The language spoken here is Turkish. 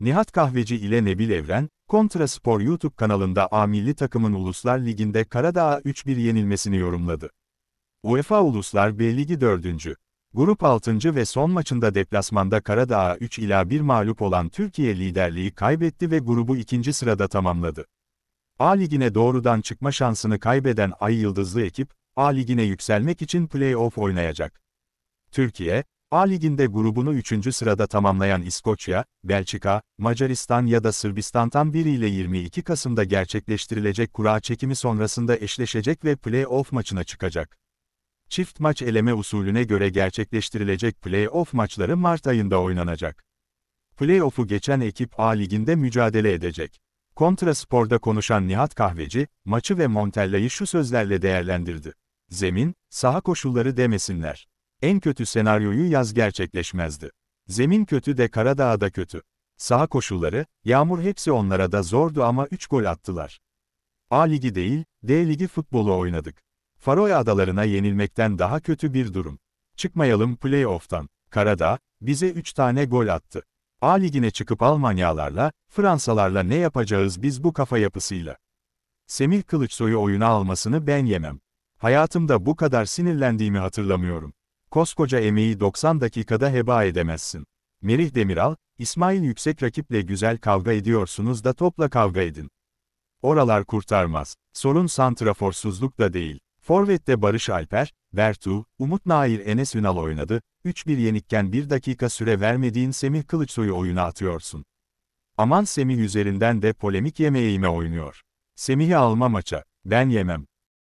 Nihat Kahveci ile Nebil Evren, Kontraspor YouTube kanalında A milli takımın Uluslar Ligi'nde Karadağ'a 3-1 yenilmesini yorumladı. UEFA Uluslar B Ligi 4. Grup 6. ve son maçında deplasmanda Karadağ'a 3 ila 1 mağlup olan Türkiye liderliği kaybetti ve grubu ikinci sırada tamamladı. A Ligi'ne doğrudan çıkma şansını kaybeden Ay Yıldızlı ekip, A Ligi'ne yükselmek için play-off oynayacak. Türkiye, A liginde grubunu 3. sırada tamamlayan İskoçya, Belçika, Macaristan ya da Sırbistan'tan biriyle 22 Kasım'da gerçekleştirilecek kura çekimi sonrasında eşleşecek ve play-off maçına çıkacak. Çift maç eleme usulüne göre gerçekleştirilecek play-off maçları Mart ayında oynanacak. Play-off'u geçen ekip A liginde mücadele edecek. Kontraspor'da konuşan Nihat Kahveci, maçı ve Montella'yı şu sözlerle değerlendirdi. Zemin, saha koşulları demesinler. En kötü senaryoyu yaz gerçekleşmezdi. Zemin kötü de Karadağ da kötü. Saha koşulları, yağmur hepsi onlara da zordu ama 3 gol attılar. A ligi değil, D ligi futbolu oynadık. Faroe Adalarına yenilmekten daha kötü bir durum. Çıkmayalım playoff'tan. Karadağ, bize 3 tane gol attı. A ligine çıkıp Almanyalarla, Fransalarla ne yapacağız biz bu kafa yapısıyla? Semih Kılıçsoy'u oyuna almasını ben yemem. Hayatımda bu kadar sinirlendiğimi hatırlamıyorum. Koskoca emeği 90 dakikada heba edemezsin. Merih Demiral, İsmail Yüksek rakiple güzel kavga ediyorsunuz da topla kavga edin. Oralar kurtarmaz. Sorun santraforsuzluk da değil. Forvet'te Barış Alper, Bertu, Umut Nair Enes Ünal oynadı, 3-1 yenikken bir dakika süre vermediğin Semih Kılıçsoy'u oyuna atıyorsun. Aman Semih üzerinden de polemik yeme eğime oynuyor. Semih'i alma maça, ben yemem.